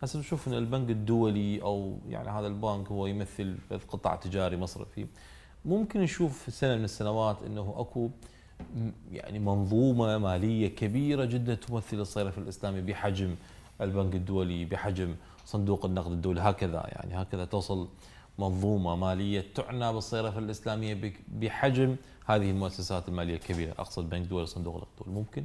هسه نشوف ان البنك الدولي او يعني هذا البنك هو يمثل قطاع تجاري مصرفي ممكن نشوف في سنه من السنوات انه اكو يعني منظومه ماليه كبيره جدا تمثل الصرف الاسلامي بحجم البنك الدولي بحجم صندوق النقد الدولي هكذا يعني هكذا تصل منظومه ماليه تعنى بالصرف الاسلاميه بحجم هذه المؤسسات الماليه الكبيره اقصد بنك دولي صندوق النقد الدولي ممكن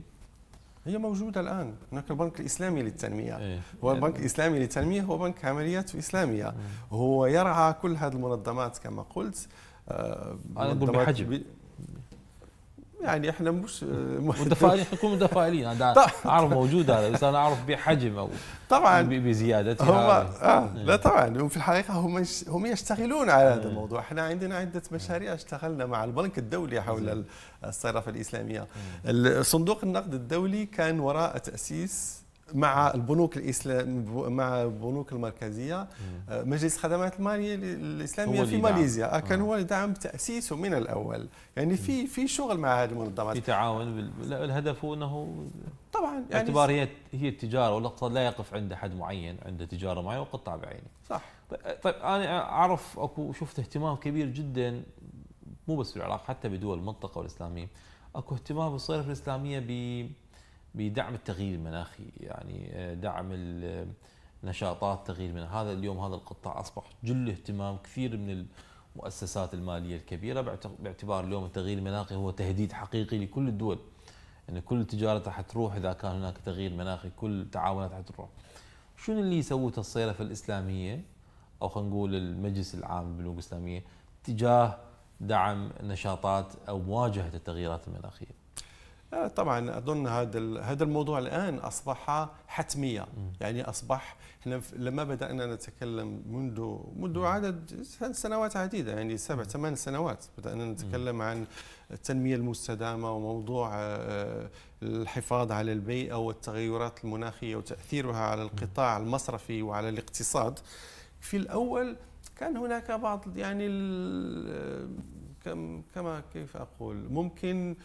هي موجودة الآن هناك البنك الإسلامي للتنمية إيه. هو البنك الإسلامي للتنمية هو بنك عمليات إسلامية هو يرعى كل هذه المنظمات كما قلت آه، انا اقول بحجم يعني احنا مش آه، متفائلين نكون <laughs> متفائلين انا اعرف موجود هذا بس انا اعرف بحجم او طبعا بزيادتها هم آه لا إيه. طبعا وفي الحقيقه هم هم يشتغلون على هذا إيه. الموضوع احنا عندنا عده إيه. مشاريع اشتغلنا مع البنك الدولي حول الصرافه الاسلاميه صندوق النقد الدولي كان وراء تاسيس مع البنوك الاسلام مع البنوك المركزيه آه، مجلس خدمات الماليه الاسلاميه في ماليزيا آه، كان آه. هو دعم تاسيسه من الاول يعني في في شغل مع هذه المنظمات في تعاون الهدف هو انه طبعا يعني اعتبار هي هي التجاره والاقتصاد لا يقف عند حد معين عنده تجاره معينه وقطع بعينه صح طيب،, طيب انا اعرف اكو شفت اهتمام كبير جدا مو بس في العراق حتى بدول المنطقه والاسلاميه اكو اهتمام بالصرف الاسلاميه ب بدعم التغيير المناخي يعني آه، دعم آه، نشاطات تغيير من هذا اليوم هذا القطاع أصبح جل اهتمام كثير من المؤسسات المالية الكبيرة باعتبار اليوم التغيير المناخي هو تهديد حقيقي لكل الدول أن يعني كل تجارتها حتروح إذا كان هناك تغيير مناخي كل تعاوناتها حتروح شنو اللي سوته الصيرفة الإسلامية أو خلينا نقول المجلس العام للبنوك الإسلامية تجاه دعم نشاطات أو مواجهة التغييرات المناخية آه، طبعا اظن هذا هذا الموضوع الان اصبح حتميه يعني اصبح احنا لما بدانا نتكلم منذ منذ عدد سنوات عديده يعني سبع ثمان سنوات بدانا نتكلم عن التنميه المستدامه وموضوع آه، الحفاظ على البيئه والتغيرات المناخيه وتاثيرها على القطاع المصرفي وعلى الاقتصاد في الاول كان هناك بعض يعني آه، كما كيف اقول ممكن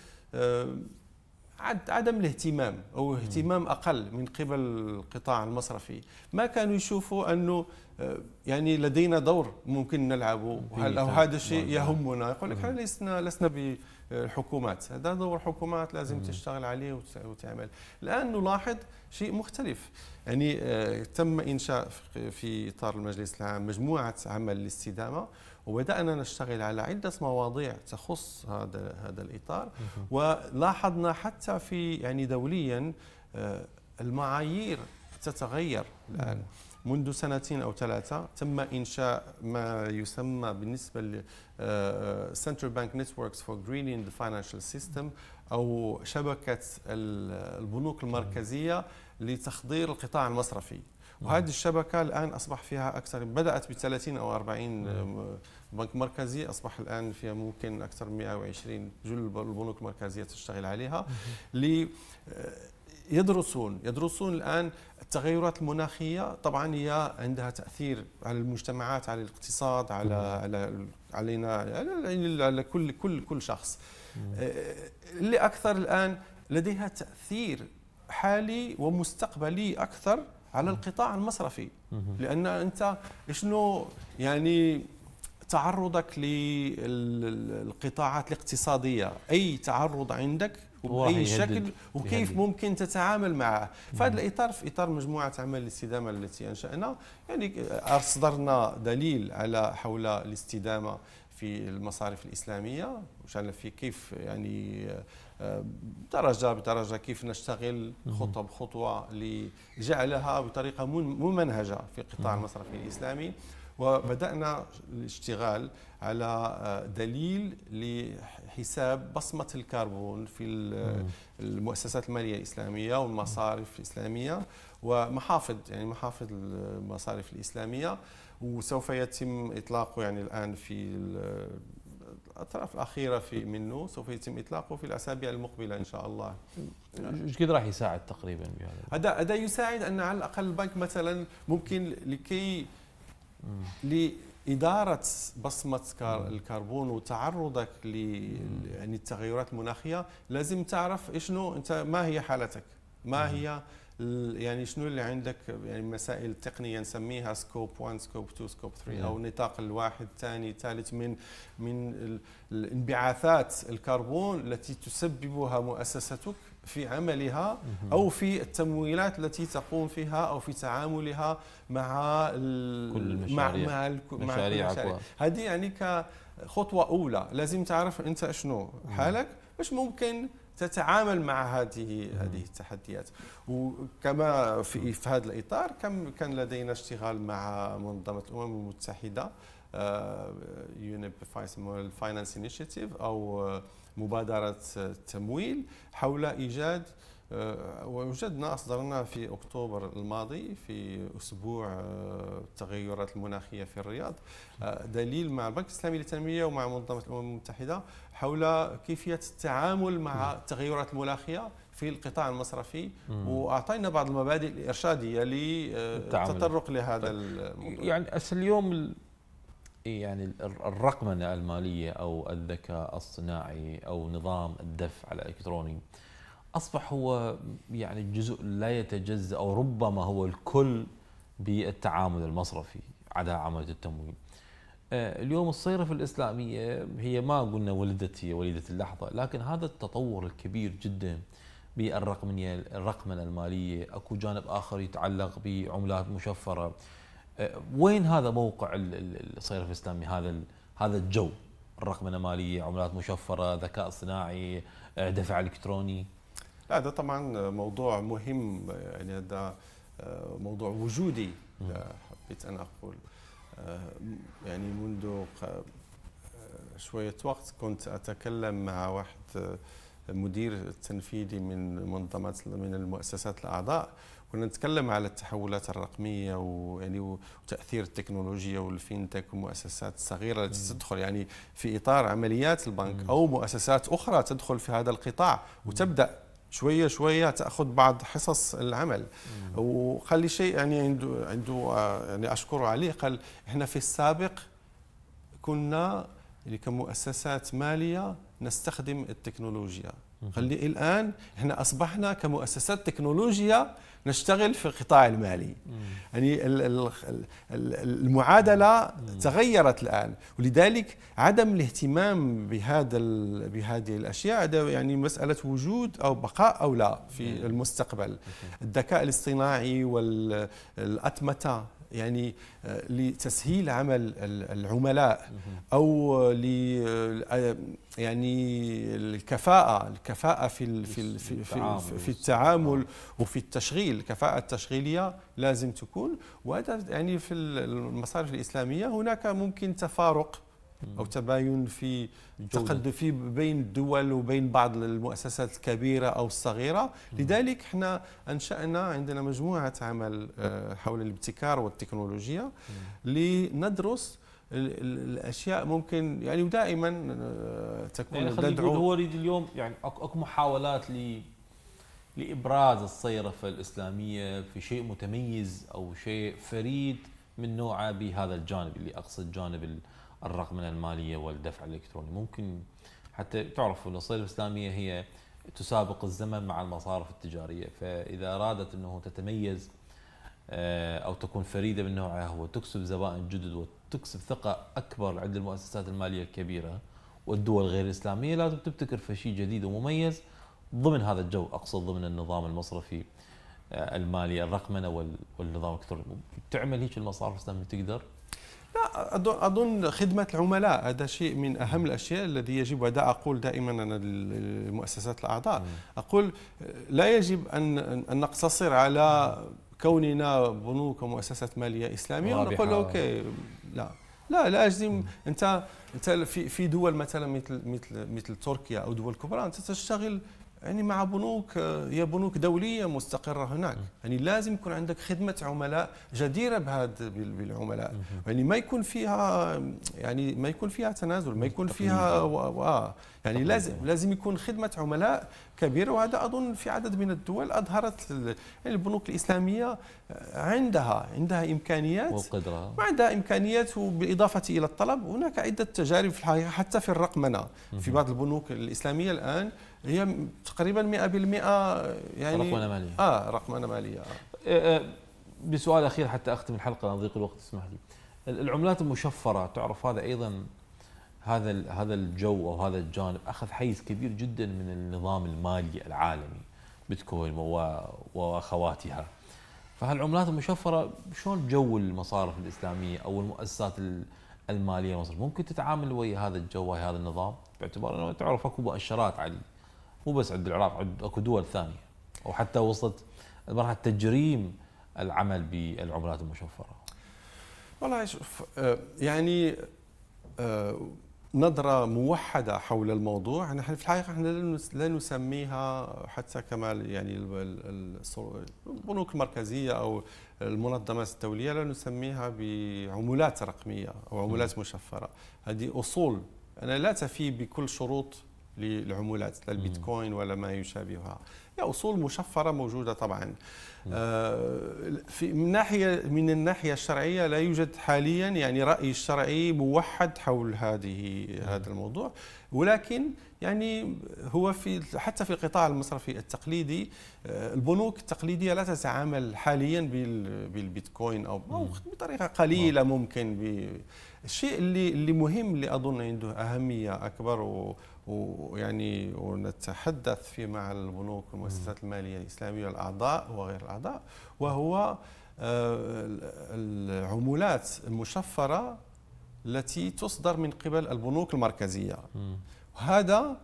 عدم الاهتمام او اهتمام اقل من قبل القطاع المصرفي ما كانوا يشوفوا انه آه، يعني لدينا دور ممكن نلعبه او طيب. هذا الشيء نعم. يهمنا يقول لك احنا لسنا لسنا الحكومات هذا دور الحكومات لازم مم. تشتغل عليه وتعمل الآن نلاحظ شيء مختلف يعني آه، تم إنشاء في إطار المجلس العام مجموعة عمل للاستدامة وبدأنا نشتغل على عدة مواضيع تخص هذا هذا الإطار مم. ولاحظنا حتى في يعني دوليا آه، المعايير تتغير الآن مم. منذ سنتين أو ثلاثة تم إنشاء ما يسمى بالنسبة ل سنتر بانك نتوركس فور جرينين ذا فاينانشال سيستم أو شبكة البنوك المركزية لتخضير القطاع المصرفي وهذه الشبكة الآن أصبح فيها أكثر بدأت ب 30 أو 40 آه، بنك مركزي أصبح الآن فيها ممكن أكثر من 120 جل البنوك المركزية تشتغل عليها يدرسون يدرسون الان التغيرات المناخيه طبعا هي عندها تاثير على المجتمعات على الاقتصاد على على علينا على, على كل كل كل شخص آه، اللي اكثر الان لديها تاثير حالي ومستقبلي اكثر على القطاع المصرفي لان انت شنو يعني تعرضك للقطاعات الاقتصاديه اي تعرض عندك وباي شكل وكيف يهدد. ممكن تتعامل معه فهذا الاطار في اطار مجموعه اعمال الاستدامه التي انشانا يعني آه، اصدرنا دليل على حول الاستدامه في المصارف الاسلاميه وشان في كيف يعني آه، درجة بدرجة كيف نشتغل خطوة بخطوة لجعلها بطريقة ممنهجة في قطاع المصرفي الإسلامي وبدأنا الاشتغال على آه، دليل لحساب بصمة الكربون في المؤسسات المالية الإسلامية والمصارف الإسلامية ومحافظ يعني محافظ المصارف الإسلامية وسوف يتم إطلاقه يعني الآن في الاطراف الاخيره في منه سوف يتم اطلاقه في الاسابيع المقبله ان شاء الله ايش قد راح يساعد تقريبا بهذا هذا هذا يساعد ان على الاقل البنك مثلا ممكن لكي لاداره بصمه الكربون وتعرضك ل يعني التغيرات المناخيه لازم تعرف شنو انت ما هي حالتك ما هي يعني شنو اللي عندك يعني مسائل تقنيه نسميها سكوب 1 سكوب 2 سكوب 3 نعم. او النطاق الواحد الثاني الثالث من من الانبعاثات الكربون التي تسببها مؤسستك في عملها او في التمويلات التي تقوم فيها او في تعاملها مع كل المشاريع مع, مع, مع المشاريع هذه يعني كخطوه اولى لازم تعرف انت شنو حالك باش ممكن تتعامل مع هذه هذه التحديات وكما في في هذا الاطار كان لدينا اشتغال مع منظمه الامم المتحده يونيب فاينانس انيشيتيف او آه، مبادره التمويل حول ايجاد آه، وجدنا أصدرنا في أكتوبر الماضي في أسبوع آه، التغيرات المناخية في الرياض آه، دليل مع البنك الإسلامي للتنمية ومع منظمة الأمم المتحدة حول كيفية التعامل مع التغيرات المناخية في القطاع المصرفي واعطينا بعض المبادئ الارشاديه للتطرق لهذا طيب. الموضوع يعني اليوم إيه يعني الرقمنه الماليه او الذكاء الصناعي او نظام الدفع الالكتروني اصبح هو يعني جزء لا يتجزا او ربما هو الكل بالتعامل المصرفي على عمليه التمويل. آه، اليوم الصيرفة الإسلامية هي ما قلنا ولدت هي وليدة اللحظة لكن هذا التطور الكبير جدا بالرقمنة الرقمنة المالية أكو جانب آخر يتعلق بعملات مشفرة آه، وين هذا موقع الصيرفة الإسلامي هذا هذا الجو الرقمنة المالية عملات مشفرة ذكاء صناعي آه، دفع إلكتروني لا ده طبعا موضوع مهم يعني ده آه، موضوع وجودي حبيت أن أقول آه، يعني منذ آه، شوية وقت كنت أتكلم مع واحد مدير التنفيذي من منظمة من المؤسسات الأعضاء كنا نتكلم على التحولات الرقمية ويعني وتأثير التكنولوجيا والفينتك والمؤسسات الصغيرة التي تدخل يعني في إطار عمليات البنك أو مؤسسات أخرى تدخل في هذا القطاع وتبدأ شويه شويه تاخذ بعض حصص العمل وقال لي شيء يعني عنده عنده آه، يعني اشكره عليه قال احنا في السابق كنا يعني كمؤسسات ماليه نستخدم التكنولوجيا قال لي الان احنا اصبحنا كمؤسسات تكنولوجيا نشتغل في القطاع المالي يعني المعادله تغيرت الان ولذلك عدم الاهتمام بهذا بهذه الاشياء هذا يعني مساله وجود او بقاء او لا في المستقبل الذكاء الاصطناعي والأتمتة يعني آه، لتسهيل عمل العملاء او ل آه، يعني الكفاءه الكفاءه في في في, في, في التعامل آه. وفي التشغيل الكفاءه التشغيليه لازم تكون وهذا يعني في المصارف الاسلاميه هناك ممكن تفارق او تباين في تقدم في بين الدول وبين بعض المؤسسات الكبيره او الصغيره لذلك احنا انشانا عندنا مجموعه عمل آه، حول الابتكار والتكنولوجيا لندرس الاشياء ممكن يعني ودائما آه، تكون يعني ندعو هو يريد اليوم يعني اكو محاولات ل لابراز الصيرفه الاسلاميه في شيء متميز او شيء فريد من نوعه بهذا الجانب اللي اقصد جانب الرقمنه الماليه والدفع الالكتروني ممكن حتى تعرفوا ان الوسائل الاسلاميه هي تسابق الزمن مع المصارف التجاريه فاذا ارادت انه تتميز آه، او تكون فريده من نوعها وتكسب زبائن جدد وتكسب ثقه اكبر عند المؤسسات الماليه الكبيره والدول غير الاسلاميه لازم تبتكر في شيء جديد ومميز ضمن هذا الجو اقصد ضمن النظام المصرفي آه، المالي الرقمنه والنظام الالكتروني تعمل هيك المصارف الاسلاميه تقدر لا اظن خدمه العملاء هذا شيء من اهم الاشياء الذي يجب هذا اقول دائما انا للمؤسسات الاعضاء اقول لا يجب ان نقتصر على كوننا بنوك ومؤسسات ماليه اسلاميه ونقول اوكي لا لا لا اجزم انت انت في في دول مثلا مثل مثل مثل تركيا او دول كبرى انت تشتغل يعني مع بنوك آه، هي بنوك دوليه مستقره هناك يعني لازم يكون عندك خدمه عملاء جديره بهذا بالعملاء يعني ما يكون فيها يعني ما يكون فيها تنازل ما يكون فيها و... و... آه. يعني لازم لازم يكون خدمه عملاء كبيره وهذا اظن في عدد من الدول اظهرت يعني البنوك الاسلاميه آه، عندها عندها امكانيات وقدره وعندها امكانيات وبالاضافه الى الطلب هناك عده تجارب في الحقيقه حتى في الرقمنه في بعض البنوك الاسلاميه الان هي تقريبا 100% يعني رقمنه ماليه اه رقمنه ماليه آه. آه،, آه. بسؤال اخير حتى اختم الحلقه لضيق الوقت اسمح لي العملات المشفره تعرف هذا ايضا هذا هذا الجو او هذا الجانب اخذ حيز كبير جدا من النظام المالي العالمي بيتكوين واخواتها فهالعملات المشفره شلون جو المصارف الاسلاميه او المؤسسات الماليه مصر ممكن تتعامل ويا هذا الجو وهذا هذا النظام باعتبار انه تعرف اكو مؤشرات عليه مو بس عند العراق عند اكو دول ثانيه وحتى وصلت مرحله تجريم العمل بالعملات المشفره والله شوف آه، يعني آه، نظرة موحدة حول الموضوع نحن يعني في الحقيقة احنا لا نسميها حتى كما يعني البنوك المركزية أو المنظمات الدولية لا نسميها بعملات رقمية أو عملات مشفرة هذه أصول أنا لا تفي بكل شروط للعملات البيتكوين ولا ما يشابهها هي اصول مشفره موجوده طبعا آه، في من ناحيه من الناحيه الشرعيه لا يوجد حاليا يعني راي شرعي موحد حول هذه هذا الموضوع ولكن يعني هو في حتى في القطاع المصرفي التقليدي آه، البنوك التقليديه لا تتعامل حاليا بالبيتكوين او بطريقه قليله ممكن الشيء اللي اللي مهم اللي اظن عنده اهميه اكبر ويعني ونتحدث فيه مع البنوك والمؤسسات الماليه الاسلاميه الاعضاء وغير الاعضاء وهو آه، العمولات المشفره التي تصدر من قبل البنوك المركزيه وهذا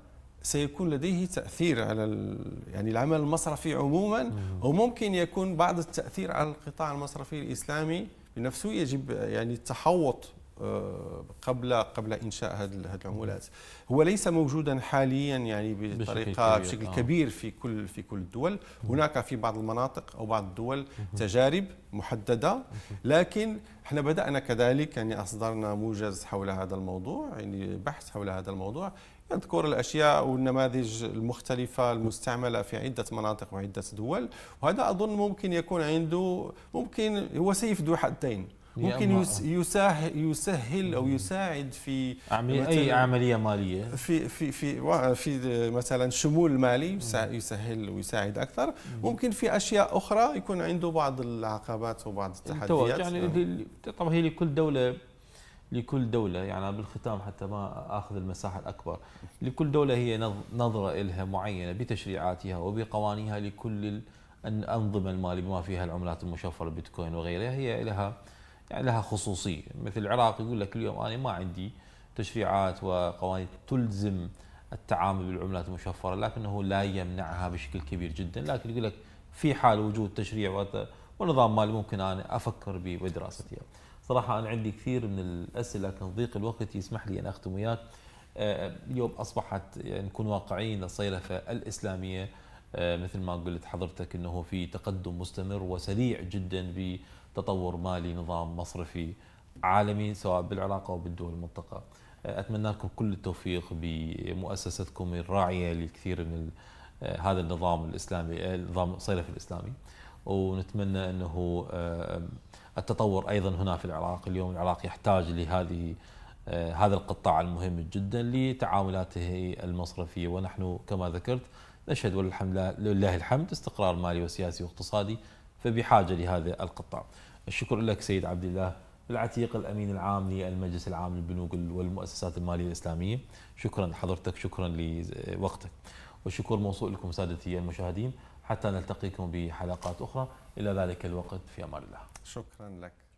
سيكون لديه تاثير على يعني العمل المصرفي عموما وممكن يكون بعض التاثير على القطاع المصرفي الاسلامي بنفسه يجب يعني التحوط آه، قبل قبل انشاء هذه العمولات هو ليس موجودا حاليا يعني بطريقه بشكل كبير, بشكل آه. كبير في كل في كل الدول هناك في بعض المناطق او بعض الدول تجارب محدده لكن احنا بدانا كذلك يعني اصدرنا موجز حول هذا الموضوع يعني بحث حول هذا الموضوع يذكر الاشياء والنماذج المختلفه المستعمله في عده مناطق وعده دول وهذا اظن ممكن يكون عنده ممكن هو سيف ذو حدين ممكن يسهل, يسهل او يساعد في عملية اي عمليه ماليه في في في في مثلا شمول مالي يسهل ويساعد اكثر ممكن في اشياء اخرى يكون عنده بعض العقبات وبعض التحديات يعني آه. طبعا هي لكل دوله لكل دولة يعني بالختام حتى ما أخذ المساحة الأكبر لكل دولة هي نظرة لها معينة بتشريعاتها وبقوانينها لكل الأنظمة المالية بما فيها العملات المشفرة البيتكوين وغيرها هي لها يعني لها خصوصيه مثل العراق يقول لك اليوم انا ما عندي تشريعات وقوانين تلزم التعامل بالعملات المشفره لكنه لا يمنعها بشكل كبير جدا لكن يقول لك في حال وجود تشريع ونظام مالي ممكن انا افكر بدراستها. صراحه انا عندي كثير من الاسئله لكن ضيق الوقت يسمح لي ان اختم وياك. آه، اليوم اصبحت يعني نكون واقعيين الصيرفه الاسلاميه آه، مثل ما قلت حضرتك انه في تقدم مستمر وسريع جدا تطور مالي نظام مصرفي عالمي سواء بالعلاقة أو بالدول المنطقة أه، أتمنى لكم كل التوفيق بمؤسستكم الراعية لكثير من أه، هذا النظام الإسلامي أه، نظام صيرف الإسلامي ونتمنى أنه التطور أيضا هنا في العراق اليوم العراق يحتاج لهذه هذا القطاع المهم جدا لتعاملاته المصرفية ونحن كما ذكرت نشهد والحمد لله الحمد استقرار مالي وسياسي واقتصادي فبحاجة لهذا القطاع الشكر لك سيد عبد الله العتيق الامين العام للمجلس العام للبنوك والمؤسسات الماليه الاسلاميه شكرا لحضرتك شكرا لوقتك والشكر موصول لكم سادتي المشاهدين حتى نلتقيكم بحلقات اخرى الى ذلك الوقت في امان الله شكرا لك